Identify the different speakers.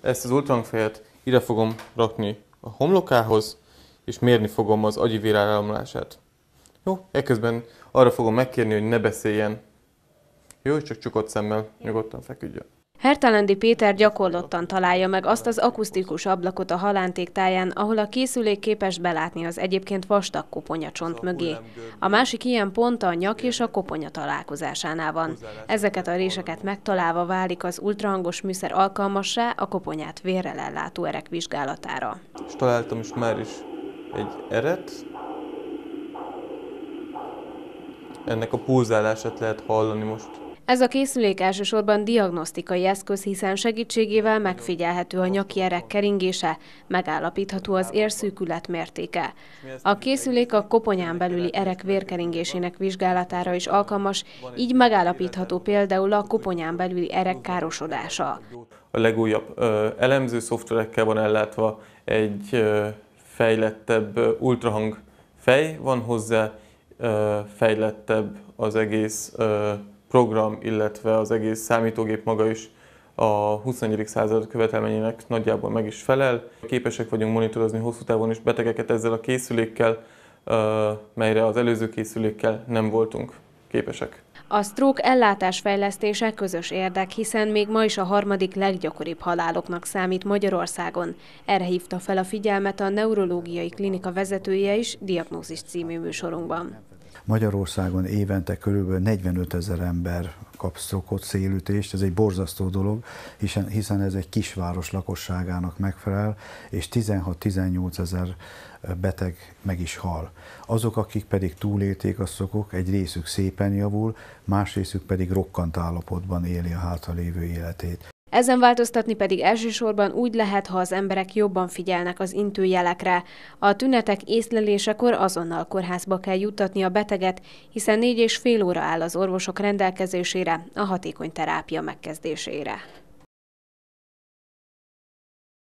Speaker 1: Ezt az ultrahangfejet ide fogom rakni a homlokához, és mérni fogom az agyi véráramlását. Jó, ekközben arra fogom megkérni, hogy ne beszéljen. Jó, csak csukott szemmel nyugodtan feküdjön.
Speaker 2: Hertelendi Péter gyakorlottan találja meg azt az akusztikus ablakot a halánték táján, ahol a készülék képes belátni az egyébként vastag koponyacsont mögé. A másik ilyen pont a nyak és a koponya találkozásánál van. Ezeket a réseket megtalálva válik az ultrahangos műszer alkalmassá a koponyát vérrel ellátó erek vizsgálatára.
Speaker 1: És találtam is már is egy eret. Ennek a pulzálását lehet hallani most
Speaker 2: ez a készülék elsősorban diagnosztikai eszköz, hiszen segítségével megfigyelhető a nyaki erek keringése, megállapítható az érszűkület mértéke. A készülék a koponyán belüli erek vérkeringésének vizsgálatára is alkalmas, így megállapítható például a koponyán belüli erek károsodása.
Speaker 1: A legújabb elemző szoftverekkel van ellátva egy fejlettebb ultrahang fej van hozzá, fejlettebb az egész program, illetve az egész számítógép maga is a 21. század követelményének nagyjából meg is felel. Képesek vagyunk monitorozni hosszú távon is betegeket ezzel a készülékkel, melyre az előző készülékkel nem voltunk képesek.
Speaker 2: A stroke fejlesztése közös érdek, hiszen még ma is a harmadik leggyakoribb haláloknak számít Magyarországon. Erre hívta fel a figyelmet a neurológiai klinika vezetője is diagnózis című műsorunkban.
Speaker 3: Magyarországon évente körülbelül 45 ezer ember kap szokott szélütést, ez egy borzasztó dolog, hiszen, hiszen ez egy kisváros lakosságának megfelel, és 16-18 ezer beteg meg is hal. Azok, akik pedig túlélték a szokok, egy részük szépen javul, más részük pedig rokkant állapotban éli a hátralévő életét.
Speaker 2: Ezen változtatni pedig elsősorban úgy lehet, ha az emberek jobban figyelnek az intőjelekre. A tünetek észlelésekor azonnal kórházba kell juttatni a beteget, hiszen négy és fél óra áll az orvosok rendelkezésére a hatékony terápia megkezdésére.